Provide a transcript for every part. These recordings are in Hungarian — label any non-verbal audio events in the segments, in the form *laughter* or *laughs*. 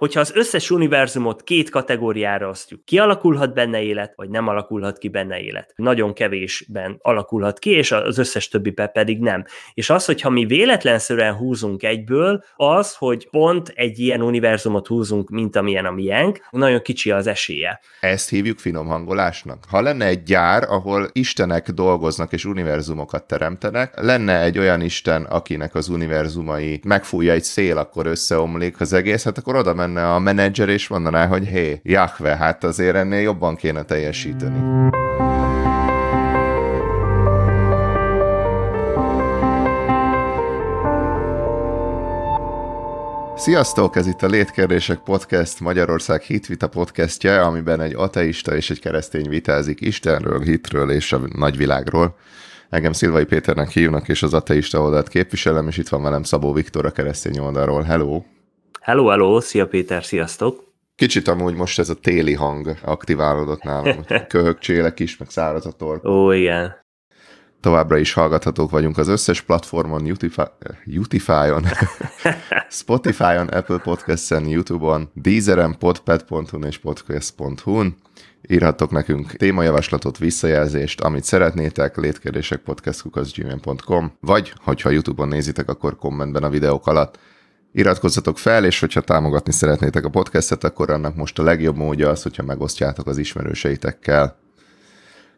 Hogyha az összes univerzumot két kategóriára osztjuk, kialakulhat benne élet, vagy nem alakulhat ki benne élet. Nagyon kevésben alakulhat ki, és az összes többi pedig nem. És az, hogyha mi véletlenszerűen húzunk egyből, az, hogy pont egy ilyen univerzumot húzunk, mint amilyen a miénk, nagyon kicsi az esélye. Ezt hívjuk finom hangolásnak. Ha lenne egy gyár, ahol istenek dolgoznak és univerzumokat teremtenek, lenne egy olyan isten, akinek az univerzumai megfújja egy szél, akkor összeomlik az egész, hát akkor oda lenne a menedzser, és van rá, hogy hé, Jahve, hát azért ennél jobban kéne teljesíteni. Sziasztok! Ez itt a Létkérdések Podcast, Magyarország hitvita podcastje, amiben egy ateista és egy keresztény vitázik Istenről, hitről és a nagyvilágról. Engem Szilvai Péternek hívnak, és az ateista oldalt képviselem, és itt van velem Szabó Viktor a keresztény oldalról. Hello! Hello, hello, szia Péter, sziasztok! Kicsit amúgy most ez a téli hang aktiválódott nálam, *laughs* köhög csélek is, meg száraz a tork. Ó, igen. Továbbra is hallgathatók vagyunk az összes platformon, Utify-on, *laughs* Spotify-on, Apple Podcast-en, YouTube-on, Deezeren, podpad.hu-n és podcast.hu-n. Írhattok nekünk témajavaslatot, visszajelzést, amit szeretnétek, létkérdések podcastkukaszgmail.com, vagy hogyha YouTube-on nézitek, akkor kommentben a videók alatt Iratkozzatok fel, és hogyha támogatni szeretnétek a podcastet, akkor annak most a legjobb módja az, hogyha megosztjátok az ismerőseitekkel.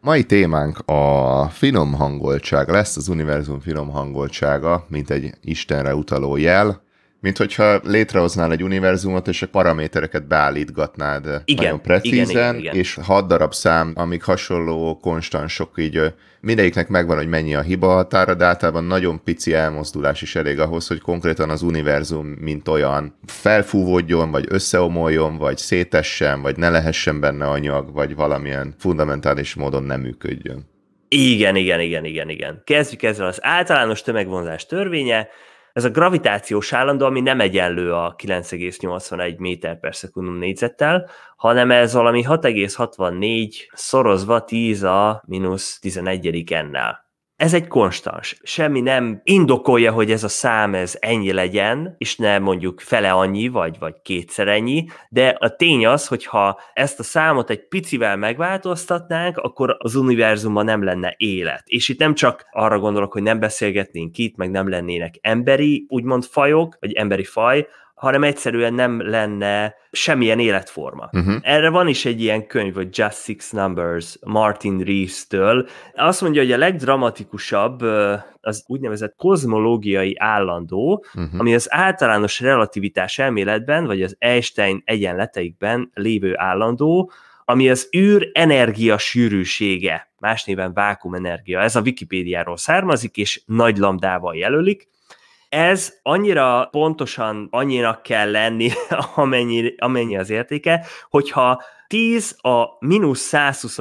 Mai témánk a finom hangoltság lesz, az univerzum finom hangoltsága, mint egy Istenre utaló jel mint hogyha létrehoznál egy univerzumot, és a paramétereket beállítgatnád igen, nagyon precízen, igen, igen, igen. és hat darab szám, amik hasonló konstansok, így mindegyiknek megvan, hogy mennyi a hiba határa, de általában nagyon pici elmozdulás is elég ahhoz, hogy konkrétan az univerzum, mint olyan felfúvódjon, vagy összeomoljon, vagy szétessen, vagy ne lehessen benne anyag, vagy valamilyen fundamentális módon nem működjön. Igen, igen, igen, igen, igen. Kezdjük ezzel az általános tömegvonzás törvénye, ez a gravitációs állandó, ami nem egyenlő a 9,81 méter per szekundum négyzettel, hanem ez valami 6,64 szorozva 10 a mínusz 11 ennel ez egy konstans. Semmi nem indokolja, hogy ez a szám ez ennyi legyen, és nem mondjuk fele annyi, vagy, vagy kétszer ennyi, de a tény az, hogy ha ezt a számot egy picivel megváltoztatnánk, akkor az univerzumban nem lenne élet. És itt nem csak arra gondolok, hogy nem beszélgetnénk itt, meg nem lennének emberi, úgymond fajok, vagy emberi faj, hanem egyszerűen nem lenne semmilyen életforma. Uh-huh. Erre van is egy ilyen könyv, hogy Just Six Numbers Martin Rees-től. Azt mondja, hogy a legdramatikusabb az úgynevezett kozmológiai állandó, uh-huh. ami az általános relativitás elméletben, vagy az Einstein egyenleteikben lévő állandó, ami az űr energia sűrűsége, más néven vákumenergia. Ez a Wikipédiáról származik, és nagy lambdával jelölik ez annyira pontosan annyinak kell lenni, *laughs* amennyi, amennyi az értéke, hogyha 10 a mínusz 120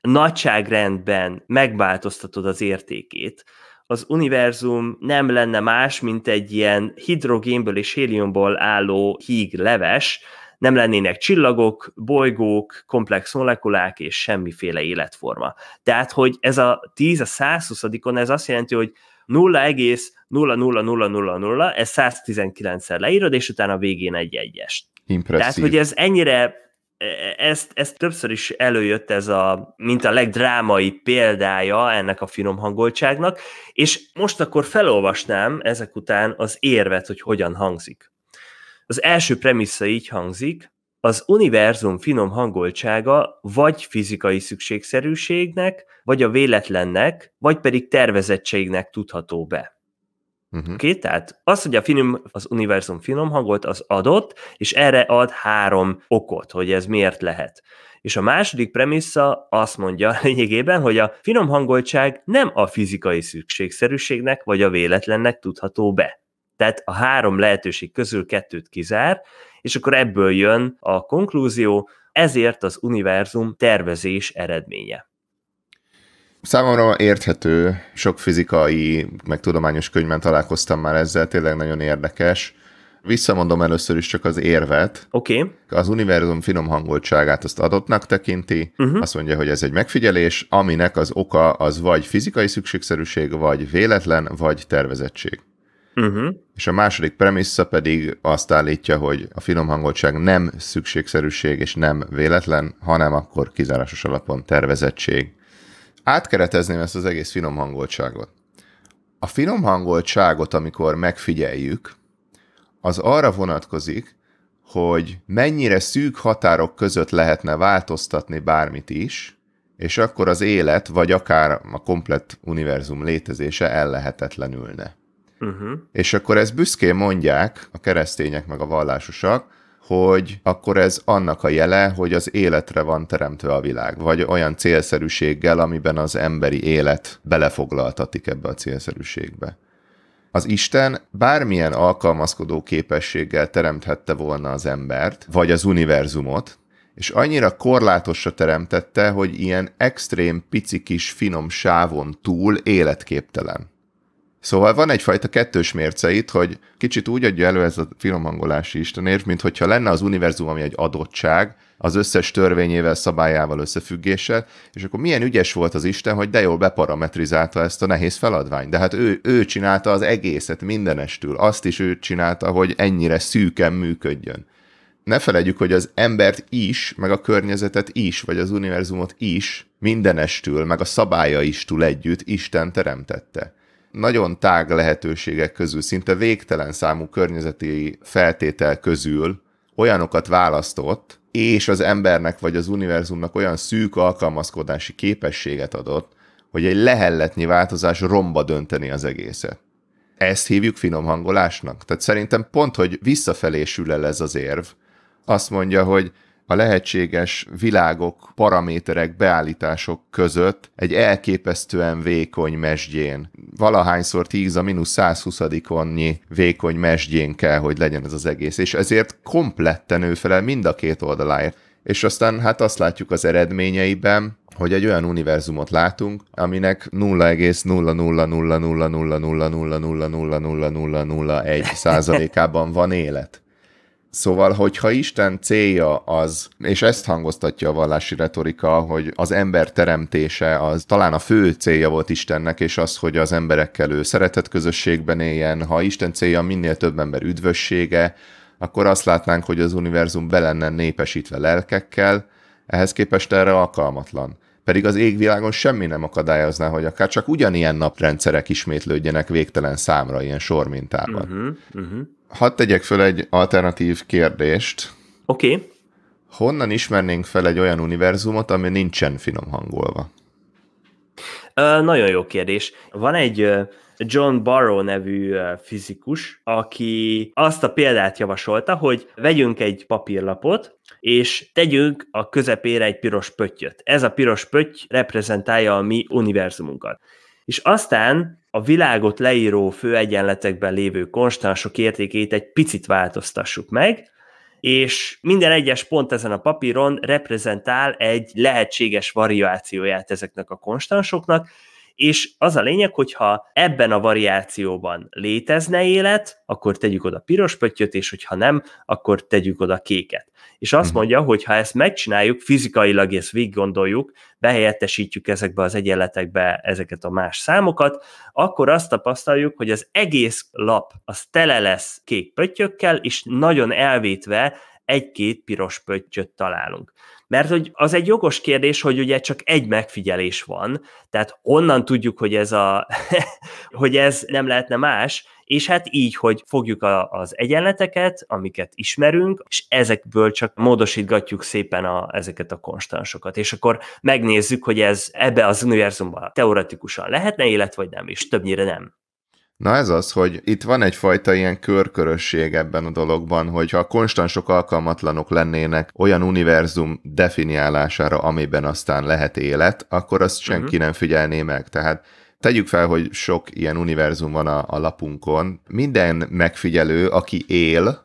nagyságrendben megváltoztatod az értékét, az univerzum nem lenne más, mint egy ilyen hidrogénből és héliumból álló híg leves, nem lennének csillagok, bolygók, komplex molekulák és semmiféle életforma. Tehát, hogy ez a 10 a 120 ez azt jelenti, hogy 0,00000, ez 119-szer leírod, és utána a végén egy egyest. Impresszív. Tehát, hogy ez ennyire e, e, ezt, ezt többször is előjött ez a, mint a legdrámai példája ennek a finom hangoltságnak, és most akkor felolvasnám ezek után az érvet, hogy hogyan hangzik. Az első premissza így hangzik, az univerzum finom hangoltsága vagy fizikai szükségszerűségnek, vagy a véletlennek, vagy pedig tervezettségnek tudható be. Uh-huh. Oké, okay? tehát az, hogy a finom, az univerzum finom hangolt, az adott, és erre ad három okot, hogy ez miért lehet. És a második premissza azt mondja *laughs* lényegében, hogy a finom hangoltság nem a fizikai szükségszerűségnek vagy a véletlennek tudható be. Tehát a három lehetőség közül kettőt kizár, és akkor ebből jön a konklúzió, ezért az univerzum tervezés eredménye. Számomra érthető, sok fizikai, meg tudományos könyvben találkoztam már ezzel, tényleg nagyon érdekes. Visszamondom először is csak az érvet. Oké. Okay. Az univerzum finom hangoltságát azt adottnak tekinti, uh-huh. azt mondja, hogy ez egy megfigyelés, aminek az oka az vagy fizikai szükségszerűség, vagy véletlen, vagy tervezettség. Uh-huh. És a második premissza pedig azt állítja, hogy a finom hangoltság nem szükségszerűség és nem véletlen, hanem akkor kizárásos alapon tervezettség. Átkeretezném ezt az egész finom hangoltságot. A finom hangoltságot, amikor megfigyeljük, az arra vonatkozik, hogy mennyire szűk határok között lehetne változtatni bármit is, és akkor az élet, vagy akár a komplett univerzum létezése ellehetetlenülne. Uh-huh. És akkor ezt büszkén mondják a keresztények meg a vallásosak, hogy akkor ez annak a jele, hogy az életre van teremtve a világ, vagy olyan célszerűséggel, amiben az emberi élet belefoglaltatik ebbe a célszerűségbe. Az Isten bármilyen alkalmazkodó képességgel teremthette volna az embert, vagy az univerzumot, és annyira korlátosra teremtette, hogy ilyen extrém pici kis finom sávon túl életképtelen. Szóval van egyfajta kettős mérce itt, hogy kicsit úgy adja elő ez a filmhangolás istenérv, mint hogyha lenne az univerzum, ami egy adottság, az összes törvényével, szabályával, összefüggéssel, és akkor milyen ügyes volt az Isten, hogy de jól beparametrizálta ezt a nehéz feladványt. De hát ő, ő csinálta az egészet mindenestül, azt is ő csinálta, hogy ennyire szűken működjön. Ne felejtjük, hogy az embert is, meg a környezetet is, vagy az univerzumot is mindenestül, meg a szabálya is túl együtt Isten teremtette nagyon tág lehetőségek közül, szinte végtelen számú környezeti feltétel közül olyanokat választott, és az embernek vagy az univerzumnak olyan szűk alkalmazkodási képességet adott, hogy egy lehelletnyi változás romba dönteni az egészet. Ezt hívjuk finom hangolásnak? Tehát szerintem pont, hogy visszafelé sül el ez az érv. Azt mondja, hogy a lehetséges világok, paraméterek, beállítások között egy elképesztően vékony mesdjén. Valahányszor 10 a mínusz 120 onnyi vékony mesdjén kell, hogy legyen ez az egész, és ezért kompletten ő felel mind a két oldaláért. És aztán hát azt látjuk az eredményeiben, hogy egy olyan univerzumot látunk, aminek 0,00000000000000001 százalékában van élet. Szóval, hogyha Isten célja az, és ezt hangoztatja a vallási retorika, hogy az ember teremtése az talán a fő célja volt Istennek, és az, hogy az emberekkel ő szeretett közösségben éljen, ha Isten célja minél több ember üdvössége, akkor azt látnánk, hogy az univerzum be lenne népesítve lelkekkel, ehhez képest erre alkalmatlan pedig az égvilágon semmi nem akadályozná, hogy akár csak ugyanilyen naprendszerek ismétlődjenek végtelen számra ilyen sormintában. Uh-huh, uh-huh hadd tegyek föl egy alternatív kérdést. Oké. Okay. Honnan ismernénk fel egy olyan univerzumot, ami nincsen finom hangolva? Uh, nagyon jó kérdés. Van egy John Barrow nevű fizikus, aki azt a példát javasolta, hogy vegyünk egy papírlapot, és tegyünk a közepére egy piros pöttyöt. Ez a piros pötty reprezentálja a mi univerzumunkat és aztán a világot leíró főegyenletekben lévő konstansok értékét egy picit változtassuk meg, és minden egyes pont ezen a papíron reprezentál egy lehetséges variációját ezeknek a konstansoknak, és az a lényeg, hogyha ebben a variációban létezne élet, akkor tegyük oda piros pöttyöt, és hogyha nem, akkor tegyük oda kéket. És azt mhm. mondja, hogy ha ezt megcsináljuk, fizikailag ezt végig gondoljuk, behelyettesítjük ezekbe az egyenletekbe ezeket a más számokat, akkor azt tapasztaljuk, hogy az egész lap az tele lesz kék pöttyökkel, és nagyon elvétve egy-két piros pöttyöt találunk. Mert hogy az egy jogos kérdés, hogy ugye csak egy megfigyelés van, tehát onnan tudjuk, hogy ez, a, *laughs* hogy ez nem lehetne más, és hát így, hogy fogjuk a, az egyenleteket, amiket ismerünk, és ezekből csak módosítgatjuk szépen a, ezeket a konstansokat, és akkor megnézzük, hogy ez ebbe az univerzumban teoretikusan lehetne élet, vagy nem, és többnyire nem. Na ez az, hogy itt van egyfajta ilyen körkörösség ebben a dologban, hogyha a konstansok alkalmatlanok lennének olyan univerzum definiálására, amiben aztán lehet élet, akkor azt mhm. senki uh-huh. nem figyelné meg. Tehát tegyük fel, hogy sok ilyen univerzum van a, a lapunkon, minden megfigyelő, aki él,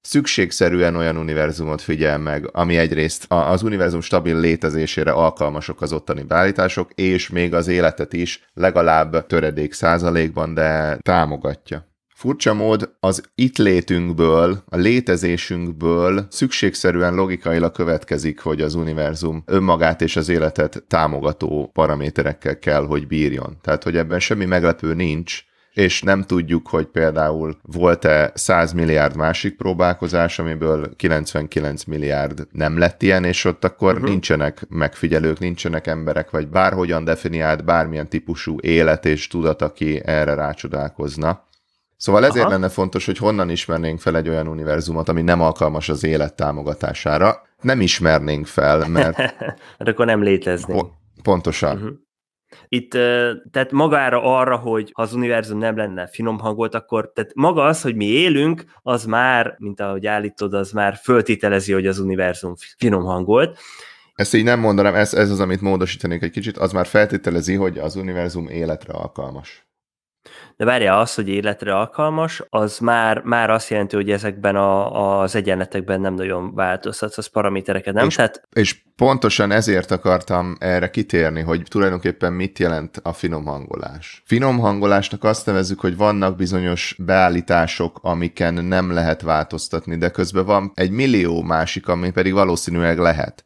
szükségszerűen olyan univerzumot figyel meg, ami egyrészt az univerzum stabil létezésére alkalmasok az ottani beállítások, és még az életet is legalább töredék százalékban, de támogatja. Furcsa mód az itt létünkből, a létezésünkből szükségszerűen logikailag következik, hogy az univerzum önmagát és az életet támogató paraméterekkel kell, hogy bírjon. Tehát, hogy ebben semmi meglepő nincs, és nem tudjuk, hogy például volt-e 100 milliárd másik próbálkozás, amiből 99 milliárd nem lett ilyen, és ott akkor uh-huh. nincsenek megfigyelők, nincsenek emberek, vagy bárhogyan definiált bármilyen típusú élet és tudat, aki erre rácsodálkozna. Szóval ezért Aha. lenne fontos, hogy honnan ismernénk fel egy olyan univerzumot, ami nem alkalmas az élet támogatására. Nem ismernénk fel, mert... mert *laughs* hát akkor nem léteznénk. Pontosan. Uh-huh. Itt, tehát magára arra, hogy ha az univerzum nem lenne finom hangolt, akkor tehát maga az, hogy mi élünk, az már, mint ahogy állítod, az már föltételezi, hogy az univerzum finom hangolt. Ezt így nem mondanám, ez, ez az, amit módosítanék egy kicsit, az már feltételezi, hogy az univerzum életre alkalmas de várja az, hogy életre alkalmas, az már, már azt jelenti, hogy ezekben a, az egyenletekben nem nagyon változhat az paramétereket, nem? És, Tehát... és pontosan ezért akartam erre kitérni, hogy tulajdonképpen mit jelent a finom hangolás. Finom hangolásnak azt nevezzük, hogy vannak bizonyos beállítások, amiken nem lehet változtatni, de közben van egy millió másik, ami pedig valószínűleg lehet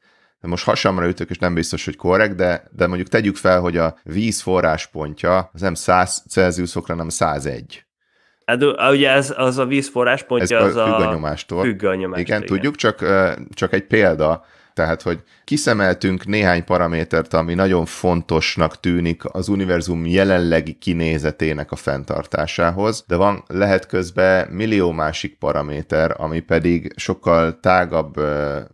most hasamra ütök, és nem biztos, hogy korrekt, de, de mondjuk tegyük fel, hogy a víz forráspontja az nem 100 fokra, nem 101. Hát ugye ez, az a víz forráspontja, ez az a, függ a nyomástól. Függ a nyomástól igen, igen, tudjuk, csak, csak egy példa, tehát, hogy kiszemeltünk néhány paramétert, ami nagyon fontosnak tűnik az univerzum jelenlegi kinézetének a fenntartásához, de van, lehet közben millió másik paraméter, ami pedig sokkal tágabb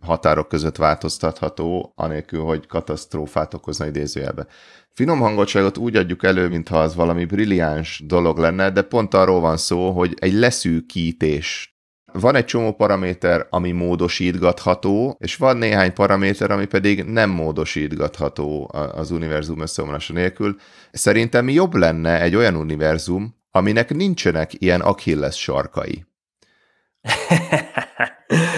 határok között változtatható, anélkül, hogy katasztrófát okozna idézőjelbe finom hangoltságot úgy adjuk elő, mintha az valami brilliáns dolog lenne, de pont arról van szó, hogy egy leszűkítés van egy csomó paraméter, ami módosítgatható, és van néhány paraméter, ami pedig nem módosítgatható az univerzum összeomlása nélkül. Szerintem jobb lenne egy olyan univerzum, aminek nincsenek ilyen Achilles sarkai. *laughs*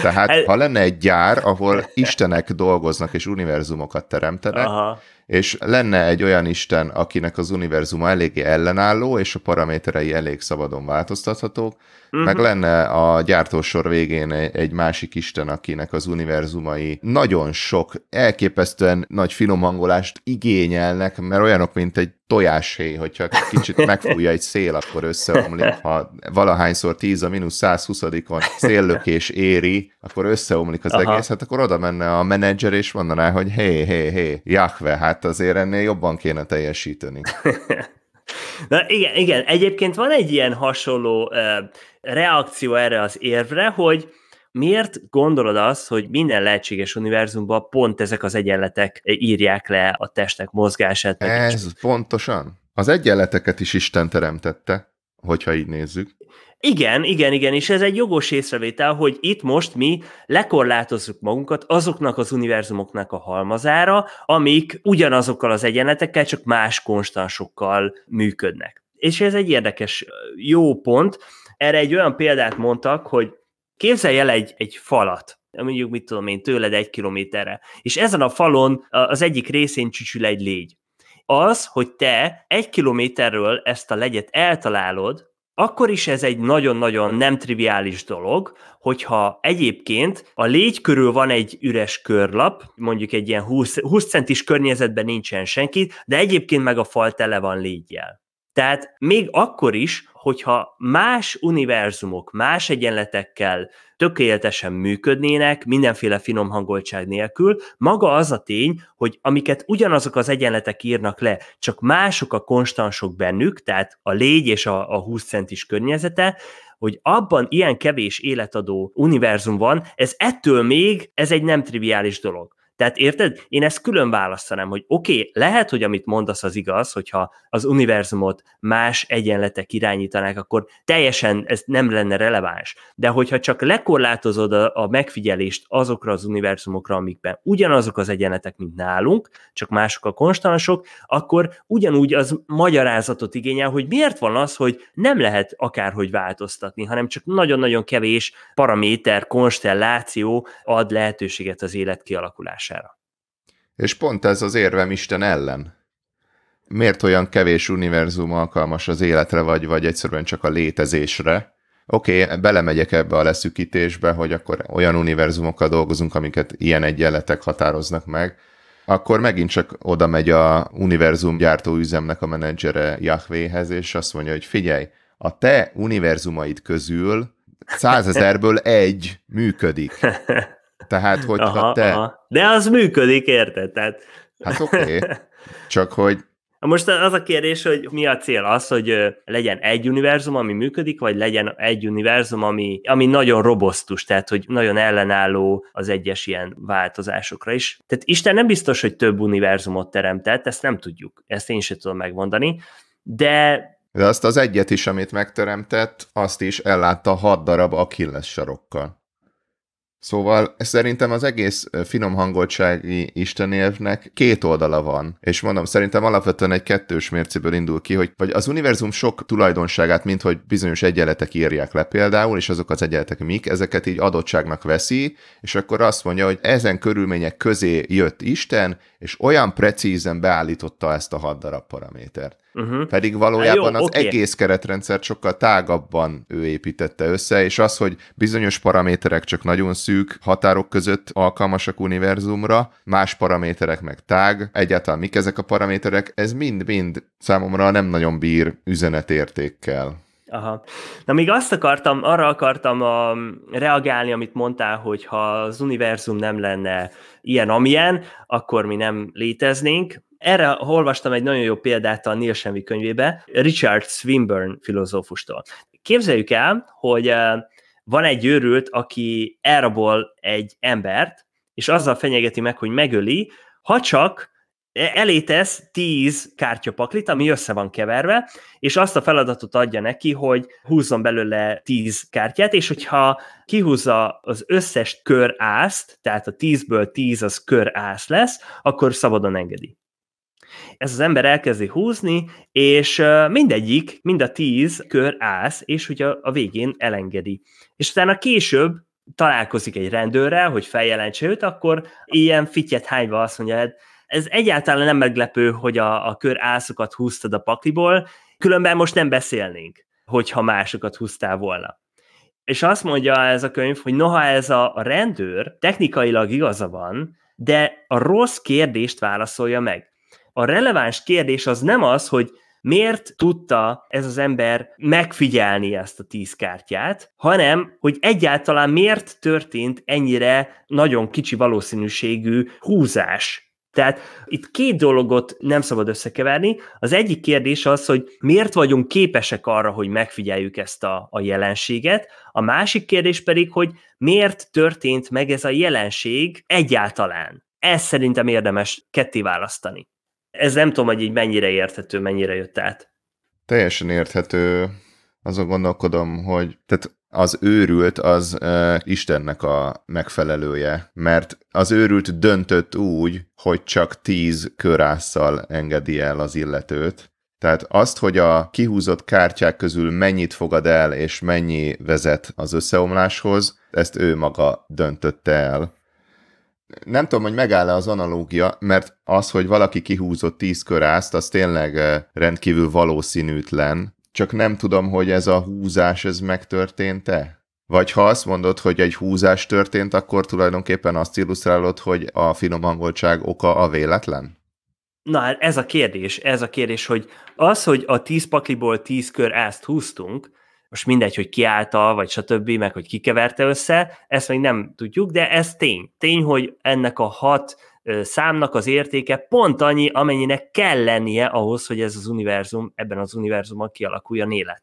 Tehát ha lenne egy gyár, ahol istenek dolgoznak és univerzumokat teremtenek, Aha és lenne egy olyan Isten, akinek az univerzuma eléggé ellenálló, és a paraméterei elég szabadon változtathatók, uh-huh. meg mhm. lenne a gyártósor végén e-, egy másik Isten, akinek az univerzumai nagyon sok, elképesztően nagy finomhangolást igényelnek, mert olyanok, mint egy tojásé, hogyha kicsit *laughs* megfújja egy szél, akkor összeomlik. Ha valahányszor 10 a mínusz 120-on széllökés éri, akkor összeomlik az Aha. egész, hát akkor oda menne a menedzser, és mondaná, hogy hé, hé, hé, Jahve, hát hát azért ennél jobban kéne teljesíteni. *laughs* Na igen, igen, egyébként van egy ilyen hasonló uh, reakció erre az érvre, hogy miért gondolod azt, hogy minden lehetséges univerzumban pont ezek az egyenletek írják le a testek mozgását? Ez pontosan. Az egyenleteket is Isten teremtette, hogyha így nézzük. Igen, igen, igen, és ez egy jogos észrevétel, hogy itt most mi lekorlátozzuk magunkat azoknak az univerzumoknak a halmazára, amik ugyanazokkal az egyenletekkel, csak más konstansokkal működnek. És ez egy érdekes jó pont. Erre egy olyan példát mondtak, hogy képzelj el egy, egy falat, mondjuk mit tudom én, tőled egy kilométerre, és ezen a falon az egyik részén csücsül egy légy. Az, hogy te egy kilométerről ezt a legyet eltalálod, akkor is ez egy nagyon-nagyon nem triviális dolog, hogyha egyébként a légy körül van egy üres körlap, mondjuk egy ilyen 20, 20 centis környezetben nincsen senki, de egyébként meg a fal tele van légyjel. Tehát még akkor is, hogyha más univerzumok, más egyenletekkel tökéletesen működnének, mindenféle finom hangoltság nélkül, maga az a tény, hogy amiket ugyanazok az egyenletek írnak le, csak mások a konstansok bennük, tehát a légy és a, a 20 centis környezete, hogy abban ilyen kevés életadó univerzum van, ez ettől még, ez egy nem triviális dolog. Tehát érted? Én ezt külön választanám, hogy oké, okay, lehet, hogy amit mondasz az igaz, hogyha az univerzumot más egyenletek irányítanák, akkor teljesen ez nem lenne releváns. De hogyha csak lekorlátozod a, a megfigyelést azokra az univerzumokra, amikben ugyanazok az egyenletek, mint nálunk, csak mások a konstansok, akkor ugyanúgy az magyarázatot igényel, hogy miért van az, hogy nem lehet akárhogy változtatni, hanem csak nagyon-nagyon kevés paraméter, konstelláció ad lehetőséget az élet kialakulására megoldására. És pont ez az érvem Isten ellen. Miért olyan kevés univerzum alkalmas az életre, vagy, vagy egyszerűen csak a létezésre? Oké, okay, belemegyek ebbe a leszűkítésbe, hogy akkor olyan univerzumokkal dolgozunk, amiket ilyen egyenletek határoznak meg, akkor megint csak oda megy a univerzum gyártó üzemnek a menedzsere Jahvéhez, és azt mondja, hogy figyelj, a te univerzumaid közül százezerből egy működik. *laughs* Tehát, hogyha aha, te... Aha. De az működik, érted? Tehát... Hát oké, okay. csak hogy... *laughs* Most az a kérdés, hogy mi a cél? Az, hogy legyen egy univerzum, ami működik, vagy legyen egy univerzum, ami, ami nagyon robosztus, tehát hogy nagyon ellenálló az egyes ilyen változásokra is. Tehát Isten nem biztos, hogy több univerzumot teremtett, ezt nem tudjuk, ezt én sem tudom megmondani, de de azt az egyet is, amit megteremtett, azt is ellátta hat darab Achilles sarokkal. Szóval szerintem az egész finom hangoltsági istenévnek két oldala van, és mondom, szerintem alapvetően egy kettős mércéből indul ki, hogy vagy az univerzum sok tulajdonságát, mint hogy bizonyos egyenletek írják le például, és azok az egyenletek mik, ezeket így adottságnak veszi, és akkor azt mondja, hogy ezen körülmények közé jött Isten, és olyan precízen beállította ezt a hat darab paramétert. Uh-huh. Pedig valójában jó, az okay. egész keretrendszer sokkal tágabban ő építette össze, és az, hogy bizonyos paraméterek csak nagyon szűk határok között alkalmasak univerzumra, más paraméterek meg tág, egyáltalán mik ezek a paraméterek, ez mind-mind számomra nem nagyon bír üzenetértékkel. Aha. Na még azt akartam, arra akartam a, um, reagálni, amit mondtál, hogy ha az univerzum nem lenne ilyen, amilyen, akkor mi nem léteznénk. Erre olvastam egy nagyon jó példát a Neil könyvébe, Richard Swinburne filozófustól. Képzeljük el, hogy uh, van egy őrült, aki elrabol egy embert, és azzal fenyegeti meg, hogy megöli, ha csak E, elé tesz 10 kártyapaklit, ami össze van keverve, és azt a feladatot adja neki, hogy húzzon belőle 10 kártyát, és hogyha kihúzza az összes körászt, tehát a 10-ből 10 az körász lesz, akkor szabadon engedi. Ez az ember elkezdi húzni, és mindegyik, mind a 10 kör ász, és ugye a végén elengedi. És utána később találkozik egy rendőrrel, hogy feljelentse őt, akkor ilyen fityet hányva azt mondja, hogy. Hát ez egyáltalán nem meglepő, hogy a, a kör ászokat húztad a pakliból, különben most nem beszélnénk, hogyha másokat húztál volna. És azt mondja ez a könyv, hogy noha ez a, rendőr technikailag igaza van, de a rossz kérdést válaszolja meg. A releváns kérdés az nem az, hogy miért tudta ez az ember megfigyelni ezt a tíz kártyát, hanem, hogy egyáltalán miért történt ennyire nagyon kicsi valószínűségű húzás tehát itt két dologot nem szabad összekeverni. Az egyik kérdés az, hogy miért vagyunk képesek arra, hogy megfigyeljük ezt a, a jelenséget, a másik kérdés pedig, hogy miért történt meg ez a jelenség egyáltalán. Ez szerintem érdemes ketté választani. Ez nem tudom, hogy így mennyire érthető, mennyire jött át. Teljesen érthető. Azon gondolkodom, hogy tehát az őrült az uh, Istennek a megfelelője, mert az őrült döntött úgy, hogy csak tíz körásszal engedi el az illetőt, tehát azt, hogy a kihúzott kártyák közül mennyit fogad el, és mennyi vezet az összeomláshoz, ezt ő maga döntötte el. Nem tudom, hogy megáll-e az analógia, mert az, hogy valaki kihúzott tíz körászt, az tényleg rendkívül valószínűtlen, csak nem tudom, hogy ez a húzás, ez megtörtént-e? Vagy ha azt mondod, hogy egy húzás történt, akkor tulajdonképpen azt illusztrálod, hogy a finom angolság oka a véletlen? Na, hát ez a kérdés, ez a kérdés, hogy az, hogy a tíz pakliból tíz kör ázt húztunk, most mindegy, hogy kiállta, vagy stb., meg hogy kikeverte össze, ezt még nem tudjuk, de ez tény. Tény, hogy ennek a hat számnak az értéke pont annyi, amennyinek kell lennie ahhoz, hogy ez az univerzum, ebben az univerzumban kialakuljon élet.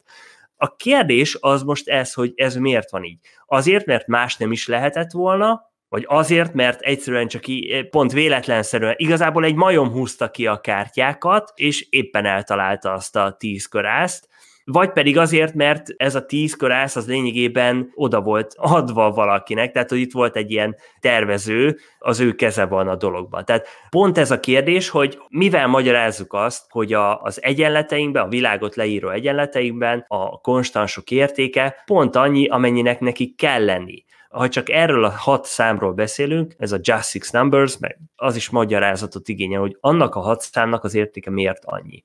A kérdés az most ez, hogy ez miért van így. Azért, mert más nem is lehetett volna, vagy azért, mert egyszerűen csak így, pont véletlenszerűen, igazából egy majom húzta ki a kártyákat, és éppen eltalálta azt a tíz körázt, vagy pedig azért, mert ez a tíz körász az lényegében oda volt adva valakinek, tehát hogy itt volt egy ilyen tervező, az ő keze van a dologban. Tehát pont ez a kérdés, hogy mivel magyarázzuk azt, hogy a, az egyenleteinkben, a világot leíró egyenleteinkben a konstansok értéke pont annyi, amennyinek neki kell lenni ha csak erről a hat számról beszélünk, ez a Just Six Numbers, meg az is magyarázatot igényel, hogy annak a hat számnak az értéke miért annyi.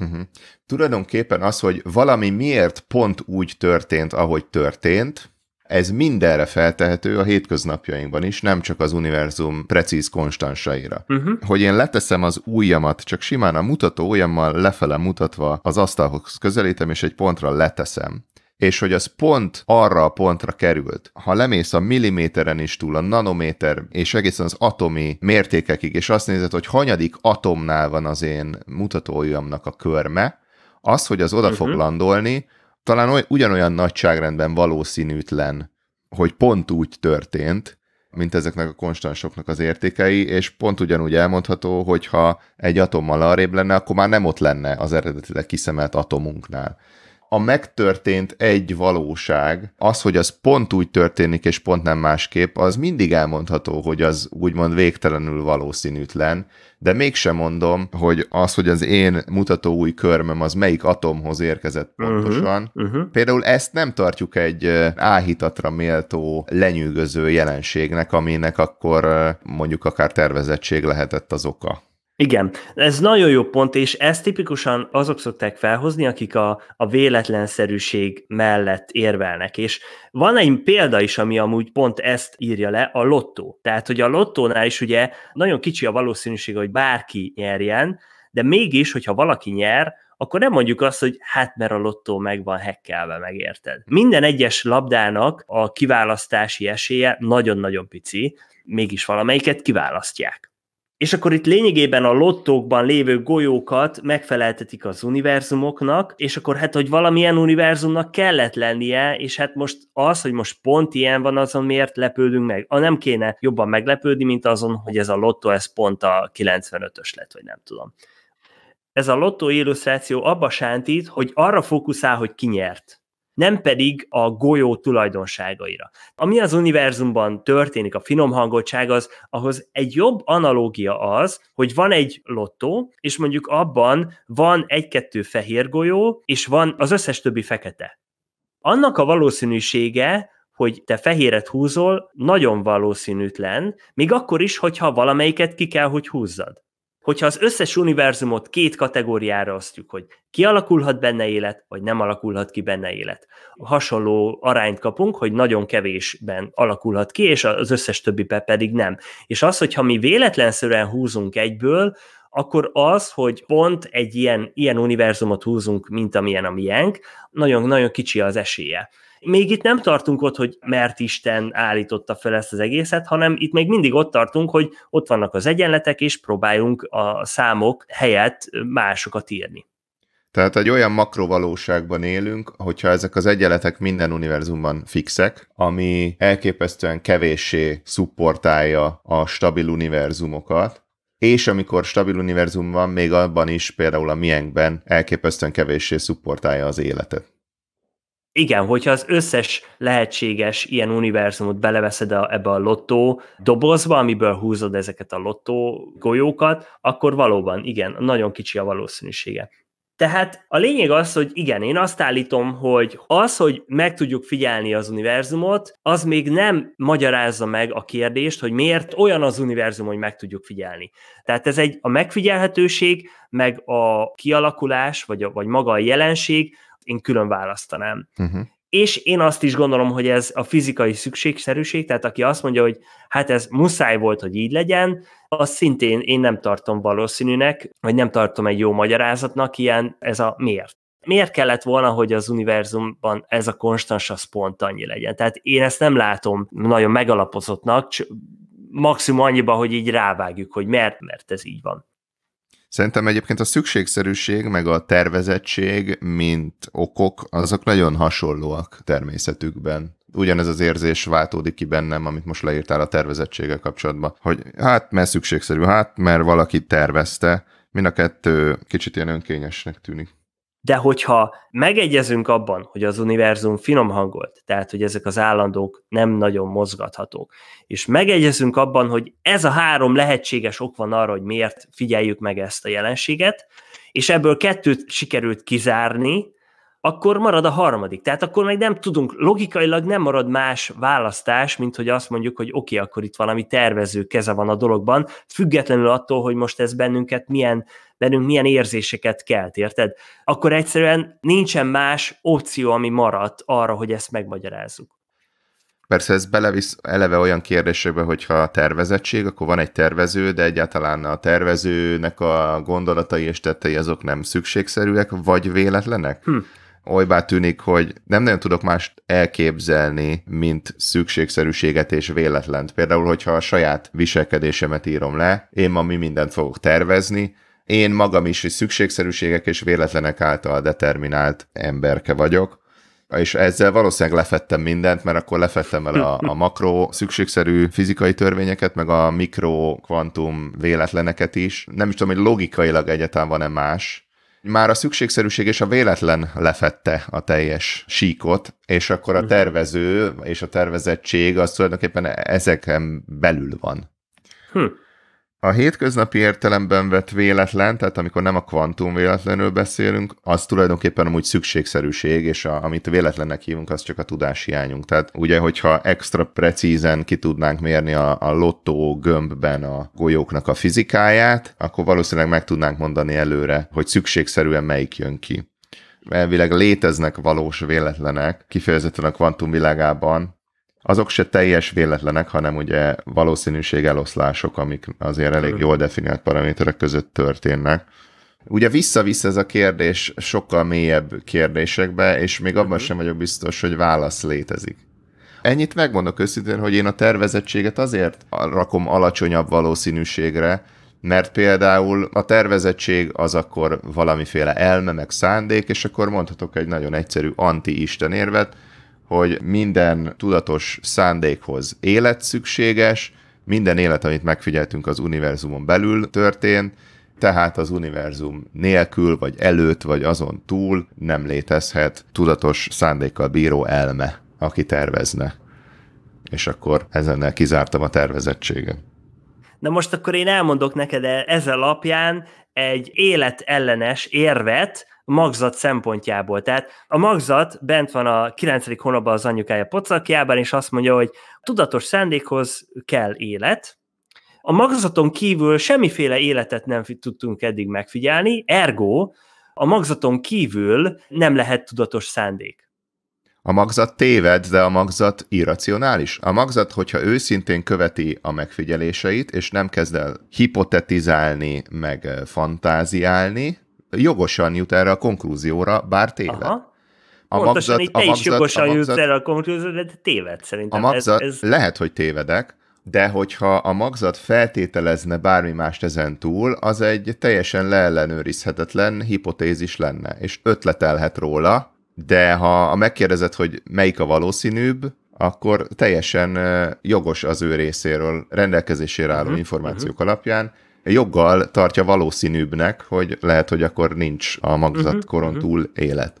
Uh-huh. Tulajdonképpen az, hogy valami miért pont úgy történt, ahogy történt, ez mindenre feltehető a hétköznapjainkban is, nem csak az univerzum precíz konstansaira. Uh-huh. Hogy én leteszem az ujjamat, csak simán a mutató ujjammal lefele mutatva az asztalhoz közelítem, és egy pontra leteszem és hogy az pont arra a pontra került, ha lemész a milliméteren is túl, a nanométer, és egészen az atomi mértékekig, és azt nézed, hogy hanyadik atomnál van az én mutatójamnak a körme, az, hogy az oda uh-huh. landolni, talán oly, ugyanolyan nagyságrendben valószínűtlen, hogy pont úgy történt, mint ezeknek a konstansoknak az értékei, és pont ugyanúgy elmondható, hogy ha egy atommal arrébb lenne, akkor már nem ott lenne az eredetileg kiszemelt atomunknál a megtörtént egy valóság, az, hogy az pont úgy történik, és pont nem másképp, az mindig elmondható, hogy az úgymond végtelenül valószínűtlen, de mégsem mondom, hogy az, hogy az én mutató új körmöm az melyik atomhoz érkezett mhm, pontosan. Uh-huh, uh-huh. Például ezt nem tartjuk egy áhítatra méltó, lenyűgöző jelenségnek, aminek akkor mondjuk akár tervezettség lehetett az oka. Igen, ez nagyon jó pont, és ezt tipikusan azok szokták felhozni, akik a, a véletlenszerűség mellett érvelnek. És van egy példa is, ami amúgy pont ezt írja le, a lottó. Tehát, hogy a lottónál is ugye nagyon kicsi a valószínűség, hogy bárki nyerjen, de mégis, hogyha valaki nyer, akkor nem mondjuk azt, hogy hát mert a lottó meg van hekkelve, megérted. Minden egyes labdának a kiválasztási esélye nagyon-nagyon pici, mégis valamelyiket kiválasztják. És akkor itt lényegében a lottókban lévő golyókat megfeleltetik az univerzumoknak, és akkor hát, hogy valamilyen univerzumnak kellett lennie, és hát most az, hogy most pont ilyen van, azon miért lepődünk meg? A nem kéne jobban meglepődni, mint azon, hogy ez a lottó, ez pont a 95-ös lett, vagy nem tudom. Ez a lottó illusztráció abba sántít, hogy arra fókuszál, hogy ki nyert nem pedig a golyó tulajdonságaira. Ami az univerzumban történik, a finom hangoltság az, ahhoz egy jobb analógia az, hogy van egy lottó, és mondjuk abban van egy-kettő fehér golyó, és van az összes többi fekete. Annak a valószínűsége, hogy te fehéret húzol, nagyon valószínűtlen, még akkor is, hogyha valamelyiket ki kell, hogy húzzad hogyha az összes univerzumot két kategóriára osztjuk, hogy kialakulhat benne élet, vagy nem alakulhat ki benne élet. Hasonló arányt kapunk, hogy nagyon kevésben alakulhat ki, és az összes többi pedig nem. És az, hogyha mi véletlenszerűen húzunk egyből, akkor az, hogy pont egy ilyen, ilyen univerzumot húzunk, mint amilyen a miénk, nagyon-nagyon kicsi az esélye. Még itt nem tartunk ott, hogy mert Isten állította fel ezt az egészet, hanem itt még mindig ott tartunk, hogy ott vannak az egyenletek, és próbáljunk a számok helyett másokat írni. Tehát egy olyan makrovalóságban élünk, hogyha ezek az egyenletek minden univerzumban fixek, ami elképesztően kevéssé szupportálja a stabil univerzumokat, és amikor stabil univerzum van, még abban is, például a miénkben elképesztően kevéssé szupportálja az életet. Igen, hogyha az összes lehetséges ilyen univerzumot beleveszed a, ebbe a lottó dobozba, amiből húzod ezeket a lottó golyókat, akkor valóban, igen, nagyon kicsi a valószínűsége. Tehát a lényeg az, hogy igen, én azt állítom, hogy az, hogy meg tudjuk figyelni az univerzumot, az még nem magyarázza meg a kérdést, hogy miért olyan az univerzum, hogy meg tudjuk figyelni. Tehát ez egy a megfigyelhetőség, meg a kialakulás, vagy, a, vagy maga a jelenség, én külön választanám. Uh-huh. És én azt is gondolom, hogy ez a fizikai szükségszerűség, tehát aki azt mondja, hogy hát ez muszáj volt, hogy így legyen, azt szintén én nem tartom valószínűnek, vagy nem tartom egy jó magyarázatnak ilyen ez a miért. Miért kellett volna, hogy az univerzumban ez a konstans az pont annyi legyen? Tehát én ezt nem látom nagyon megalapozottnak, maximum annyiba, hogy így rávágjuk, hogy mert, mert ez így van. Szerintem egyébként a szükségszerűség, meg a tervezettség, mint okok, azok nagyon hasonlóak természetükben ugyanez az érzés váltódik ki bennem, amit most leírtál a tervezettséggel kapcsolatban, hogy hát mert szükségszerű, hát mert valaki tervezte, mind a kettő kicsit ilyen önkényesnek tűnik de hogyha megegyezünk abban, hogy az univerzum finom hangolt, tehát hogy ezek az állandók nem nagyon mozgathatók, és megegyezünk abban, hogy ez a három lehetséges ok van arra, hogy miért figyeljük meg ezt a jelenséget, és ebből kettőt sikerült kizárni, akkor marad a harmadik. Tehát akkor meg nem tudunk, logikailag nem marad más választás, mint hogy azt mondjuk, hogy oké, okay, akkor itt valami tervező keze van a dologban, függetlenül attól, hogy most ez bennünket milyen, bennünk milyen érzéseket kelt, érted? Akkor egyszerűen nincsen más opció, ami maradt arra, hogy ezt megmagyarázzuk. Persze ez belevisz eleve olyan kérdésekbe, hogyha a tervezettség, akkor van egy tervező, de egyáltalán a tervezőnek a gondolatai és tettei azok nem szükségszerűek, vagy véletlenek? Hm olybá tűnik, hogy nem nagyon tudok mást elképzelni, mint szükségszerűséget és véletlent. Például, hogyha a saját viselkedésemet írom le, én ma mi mindent fogok tervezni, én magam is szükségszerűségek és véletlenek által determinált emberke vagyok, és ezzel valószínűleg lefettem mindent, mert akkor lefettem el a, a makro szükségszerű fizikai törvényeket, meg a mikro kvantum véletleneket is. Nem is tudom, hogy logikailag egyáltalán van-e más, már a szükségszerűség és a véletlen lefette a teljes síkot, és akkor a mhm. tervező és a tervezettség az tulajdonképpen ezeken belül van. Hm. A hétköznapi értelemben vett véletlen, tehát amikor nem a kvantum véletlenről beszélünk, az tulajdonképpen amúgy szükségszerűség, és a, amit véletlennek hívunk, az csak a tudás hiányunk. Tehát ugye, hogyha extra precízen ki tudnánk mérni a, a lottó gömbben a golyóknak a fizikáját, akkor valószínűleg meg tudnánk mondani előre, hogy szükségszerűen melyik jön ki elvileg léteznek valós véletlenek, kifejezetten a kvantumvilágában, azok se teljes véletlenek, hanem ugye valószínűség eloszlások, amik azért elég jól definiált paraméterek között történnek. Ugye vissza-vissza ez a kérdés sokkal mélyebb kérdésekbe, és még abban mhm. sem vagyok biztos, hogy válasz létezik. Ennyit megmondok őszintén, hogy én a tervezettséget azért rakom alacsonyabb valószínűségre, mert például a tervezettség az akkor valamiféle elme, meg szándék, és akkor mondhatok egy nagyon egyszerű anti-istenérvet, hogy minden tudatos szándékhoz élet szükséges, minden élet, amit megfigyeltünk az univerzumon belül történt, tehát az univerzum nélkül, vagy előtt, vagy azon túl nem létezhet tudatos szándékkal bíró elme, aki tervezne. És akkor ezennel kizártam a tervezettséget. Na most akkor én elmondok neked ezzel alapján egy életellenes érvet, magzat szempontjából. Tehát a magzat bent van a 9. hónapban az anyukája pocakjában, és azt mondja, hogy tudatos szándékhoz kell élet, a magzaton kívül semmiféle életet nem tudtunk eddig megfigyelni, ergo a magzaton kívül nem lehet tudatos szándék. A magzat téved, de a magzat irracionális. A magzat, hogyha őszintén követi a megfigyeléseit, és nem kezd el hipotetizálni, meg eh, fantáziálni, jogosan jut erre a konklúzióra, bár téved. Aha. A Pontosan magzat, így te a magzat, is jogosan magzat, jutsz erre a konklúzióra, de téved szerintem. A magzat, ez, ez... Lehet, hogy tévedek, de hogyha a magzat feltételezne bármi mást ezen túl, az egy teljesen leellenőrizhetetlen hipotézis lenne, és ötletelhet róla, de ha megkérdezed, hogy melyik a valószínűbb, akkor teljesen jogos az ő részéről rendelkezésére álló uh-huh, információk uh-huh. alapján joggal tartja valószínűbbnek, hogy lehet, hogy akkor nincs a magzatkoron uh-huh, túl uh-huh. élet.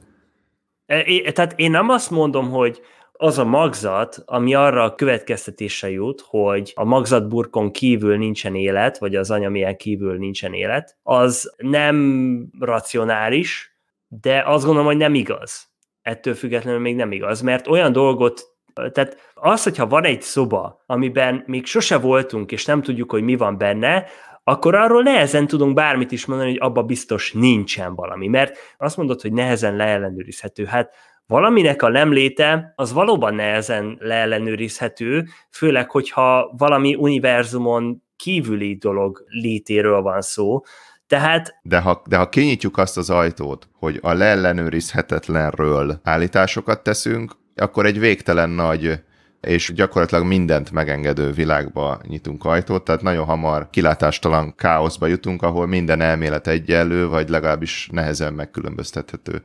E, é, tehát én nem azt mondom, hogy az a magzat, ami arra a következtetése jut, hogy a magzatburkon kívül nincsen élet, vagy az anyamilyen kívül nincsen élet, az nem racionális, de azt gondolom, hogy nem igaz. Ettől függetlenül még nem igaz, mert olyan dolgot tehát az, hogyha van egy szoba, amiben még sose voltunk, és nem tudjuk, hogy mi van benne, akkor arról nehezen tudunk bármit is mondani, hogy abba biztos nincsen valami. Mert azt mondod, hogy nehezen leellenőrizhető. Hát valaminek a lemléte az valóban nehezen leellenőrizhető, főleg, hogyha valami univerzumon kívüli dolog létéről van szó. Tehát... De ha, de ha kinyitjuk azt az ajtót, hogy a leellenőrizhetetlenről állításokat teszünk, akkor egy végtelen nagy és gyakorlatilag mindent megengedő világba nyitunk ajtót, tehát nagyon hamar kilátástalan káoszba jutunk, ahol minden elmélet egyenlő, vagy legalábbis nehezen megkülönböztethető.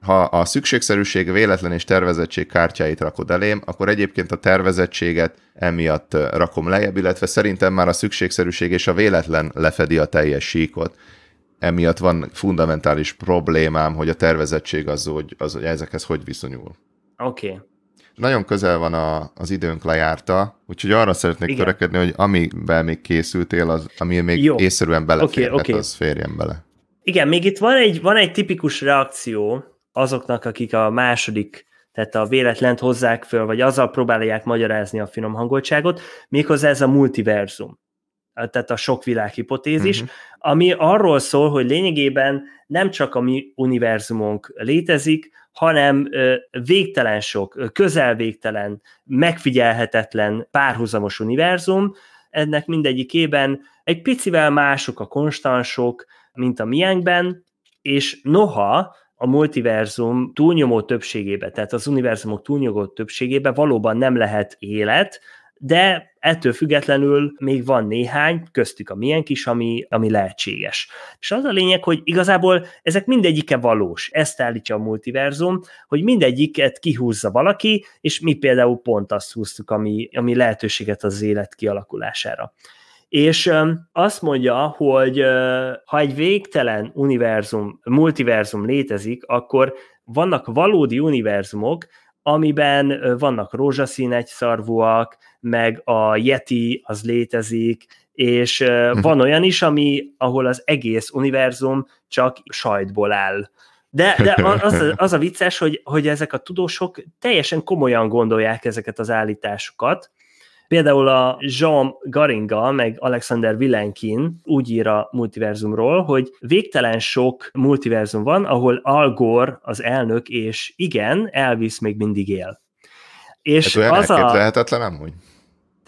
Ha a szükségszerűség véletlen és tervezettség kártyáit rakod elém, akkor egyébként a tervezettséget emiatt eh, rakom lejjebb, illetve szerintem már a szükségszerűség és a véletlen lefedi a teljes síkot. Emiatt van fundamentális problémám, hogy a tervezettség az, hogy, az, hogy ezekhez hogy viszonyul. Oké. Okay. Nagyon közel van a, az időnk lejárta, úgyhogy arra szeretnék Igen. törekedni, hogy amivel még készültél, az, ami még Jó. észszerűen beleférhet, okay, okay. az férjen bele. Igen, még itt van egy, van egy tipikus reakció azoknak, akik a második tehát a véletlent hozzák föl, vagy azzal próbálják magyarázni a finom hangoltságot, méghozzá ez a multiverzum, tehát a sok világ hipotézis, uh-huh. ami arról szól, hogy lényegében nem csak a mi univerzumunk létezik, hanem végtelen sok, végtelen, megfigyelhetetlen párhuzamos univerzum, ennek mindegyikében egy picivel mások a konstansok, mint a miénkben, és noha a multiverzum túlnyomó többségébe, tehát az univerzumok túlnyomó többségébe valóban nem lehet élet, de ettől függetlenül még van néhány, köztük a milyen kis ami, ami lehetséges. És az a lényeg, hogy igazából ezek mindegyike valós. Ezt állítja a multiverzum, hogy mindegyiket kihúzza valaki, és mi például pont azt húztuk, ami, ami lehetőséget az élet kialakulására. És azt mondja, hogy ha egy végtelen univerzum, multiverzum létezik, akkor vannak valódi univerzumok, amiben vannak rózsaszín egyszarvúak, meg a Yeti az létezik, és mhm. van olyan is, ami, ahol az egész univerzum csak sajtból áll. De, de az, az a vicces, hogy, hogy ezek a tudósok teljesen komolyan gondolják ezeket az állításokat. Például a Jean Garinga, meg Alexander Vilenkin úgy ír a multiverzumról, hogy végtelen sok multiverzum van, ahol Al Gore az elnök, és igen, Elvis még mindig él. És Ez olyan az elképzelhetetlen, a... amúgy?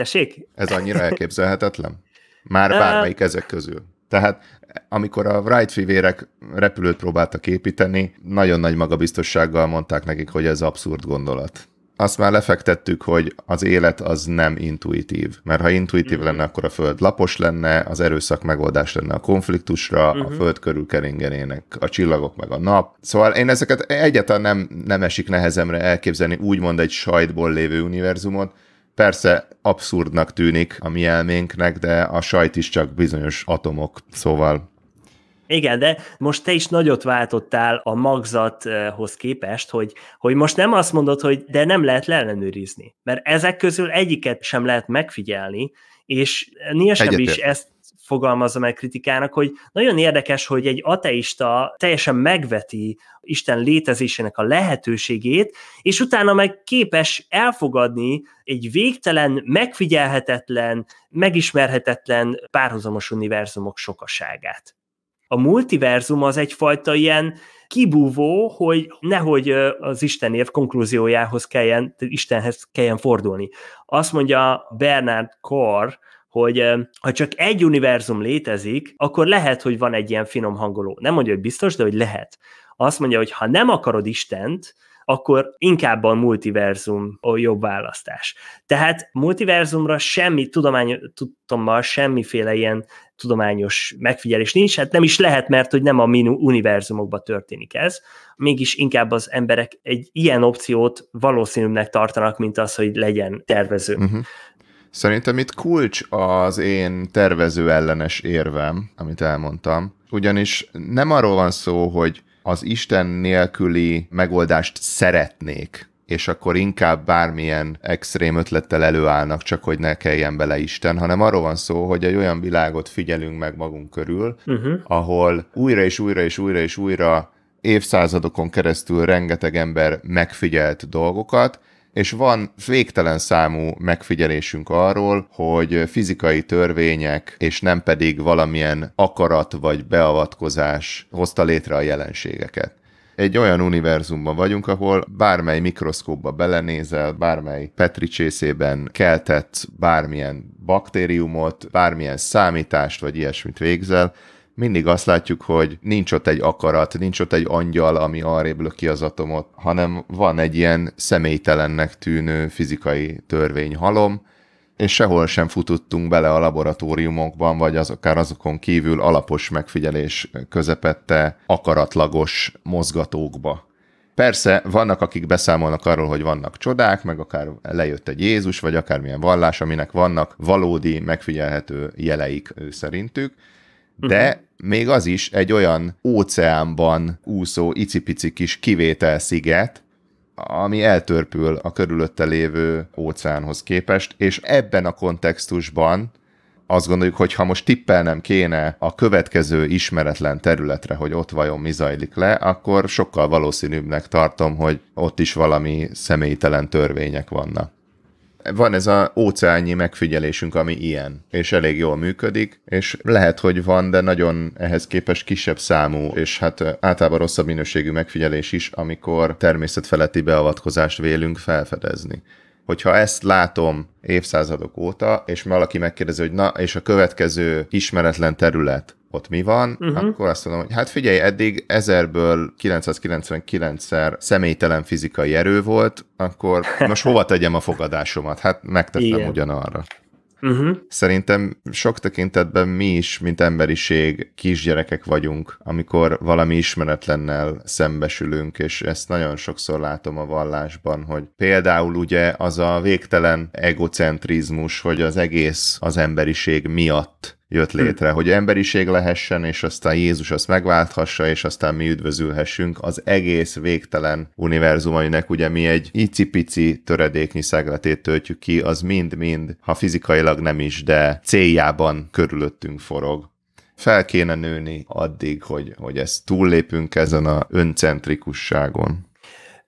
Tessék? Ez annyira elképzelhetetlen? Már bármelyik ezek közül. Tehát amikor a Wright fivérek repülőt próbáltak építeni, nagyon nagy magabiztossággal mondták nekik, hogy ez abszurd gondolat. Azt már lefektettük, hogy az élet az nem intuitív, mert ha intuitív uh-huh. lenne, akkor a Föld lapos lenne, az erőszak megoldás lenne a konfliktusra, uh-huh. a mhm. Föld körül keringenének a csillagok meg a nap. Szóval én ezeket egyáltalán nem, nem esik nehezemre elképzelni úgymond egy sajtból lévő univerzumot, Persze abszurdnak tűnik a mi elménknek, de a sajt is csak bizonyos atomok, szóval igen, de most te is nagyot váltottál a magzathoz képest, hogy, hogy most nem azt mondod, hogy de nem lehet leellenőrizni, mert ezek közül egyiket sem lehet megfigyelni, és Nia is ezt fogalmazza meg kritikának, hogy nagyon érdekes, hogy egy ateista teljesen megveti Isten létezésének a lehetőségét, és utána meg képes elfogadni egy végtelen, megfigyelhetetlen, megismerhetetlen párhuzamos univerzumok sokaságát. A multiverzum az egyfajta ilyen kibúvó, hogy nehogy az év konklúziójához kelljen, Istenhez kelljen fordulni. Azt mondja Bernard Kor, hogy ha csak egy univerzum létezik, akkor lehet, hogy van egy ilyen finom hangoló. Nem mondja, hogy biztos, de hogy lehet. Azt mondja, hogy ha nem akarod Istent, akkor inkább a multiverzum a jobb választás. Tehát multiverzumra semmi tudomány, tudtommal semmiféle ilyen tudományos megfigyelés nincs, hát nem is lehet, mert hogy nem a minu univerzumokban történik ez, mégis inkább az emberek egy ilyen opciót valószínűnek tartanak, mint az, hogy legyen tervező. Uh-huh. Szerintem itt kulcs az én tervező ellenes érvem, amit elmondtam. Ugyanis nem arról van szó, hogy az Isten nélküli megoldást szeretnék, és akkor inkább bármilyen extrém ötlettel előállnak, csak hogy ne kelljen bele Isten, hanem arról van szó, hogy egy olyan világot figyelünk meg magunk körül, uh-huh. ahol újra és újra és újra és újra évszázadokon keresztül rengeteg ember megfigyelt dolgokat, és van végtelen számú megfigyelésünk arról, hogy fizikai törvények, és nem pedig valamilyen akarat vagy beavatkozás hozta létre a jelenségeket egy olyan univerzumban vagyunk, ahol bármely mikroszkóba belenézel, bármely petricsészében keltett bármilyen baktériumot, bármilyen számítást vagy ilyesmit végzel, mindig azt látjuk, hogy nincs ott egy akarat, nincs ott egy angyal, ami arrébb löki az atomot, hanem van egy ilyen személytelennek tűnő fizikai törvényhalom, és sehol sem futottunk bele a laboratóriumokban, vagy az, akár azokon kívül alapos megfigyelés közepette akaratlagos mozgatókba. Persze vannak, akik beszámolnak arról, hogy vannak csodák, meg akár lejött egy Jézus, vagy akármilyen vallás, aminek vannak valódi, megfigyelhető jeleik szerintük, de mhm még az is egy olyan óceánban úszó icipici kis kivételsziget, ami eltörpül a körülötte lévő óceánhoz képest, és ebben a kontextusban azt gondoljuk, hogy ha most tippelnem kéne a következő ismeretlen területre, hogy ott vajon mi zajlik le, akkor sokkal valószínűbbnek tartom, hogy ott is valami személytelen törvények vannak van ez az óceánnyi megfigyelésünk, ami ilyen, és elég jól működik, és lehet, hogy van, de nagyon ehhez képest kisebb számú, és hát általában rosszabb minőségű megfigyelés is, amikor természetfeletti beavatkozást vélünk felfedezni hogyha ezt látom évszázadok óta, és valaki megkérdezi, hogy na, és a következő ismeretlen terület, ott mi van, uh-huh. akkor azt mondom, hogy hát figyelj, eddig 1000-ből 999-szer személytelen fizikai erő volt, akkor most hova tegyem a fogadásomat? Hát megtettem Igen. ugyanarra. Uh-huh. Szerintem sok tekintetben mi is, mint emberiség, kisgyerekek vagyunk, amikor valami ismeretlennel szembesülünk, és ezt nagyon sokszor látom a vallásban, hogy például ugye az a végtelen egocentrizmus, hogy az egész az emberiség miatt jött létre, hogy emberiség lehessen, és aztán Jézus azt megválthassa, és aztán mi üdvözülhessünk az egész végtelen univerzum, aminek ugye mi egy icipici töredéknyi szegletét töltjük ki, az mind-mind, ha fizikailag nem is, de céljában körülöttünk forog fel kéne nőni addig, hogy, hogy ezt túllépünk ezen a öncentrikusságon.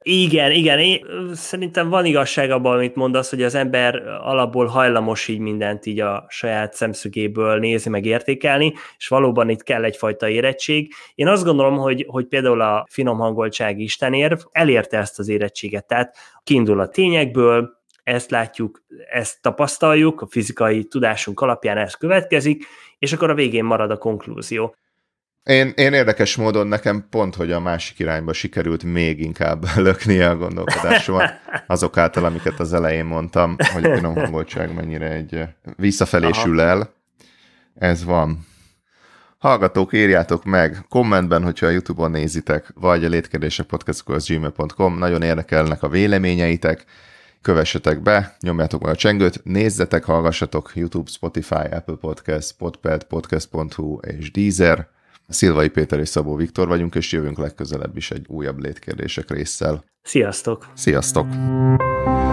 Igen, igen, én, szerintem van igazság abban, amit mondasz, hogy az ember alapból hajlamos így mindent így a saját szemszögéből nézni, meg értékelni, és valóban itt kell egyfajta érettség. Én azt gondolom, hogy, hogy például a finom hangoltság istenérv elérte ezt az érettséget, tehát kiindul a tényekből, ezt látjuk, ezt tapasztaljuk, a fizikai tudásunk alapján ez következik, és akkor a végén marad a konklúzió. Én, én érdekes módon nekem pont, hogy a másik irányba sikerült még inkább *laughs* lökni, a gondolkodásomat azok által, amiket az elején mondtam, hogy a finom hangoltság mennyire egy eh, visszafelé Aha. sül el. Ez van. Hallgatók, írjátok meg kommentben, hogyha a Youtube-on nézitek, vagy a létkérdésepodcast.gmail.com. Nagyon érdekelnek a véleményeitek. Kövessetek be, nyomjátok meg a csengőt, nézzetek, hallgassatok YouTube, Spotify, Apple Podcast, Podpad, podcast.hu és Deezer Szilvai Péter és Szabó Viktor vagyunk, és jövünk legközelebb is egy újabb létkérdések résszel. Sziasztok! Sziasztok!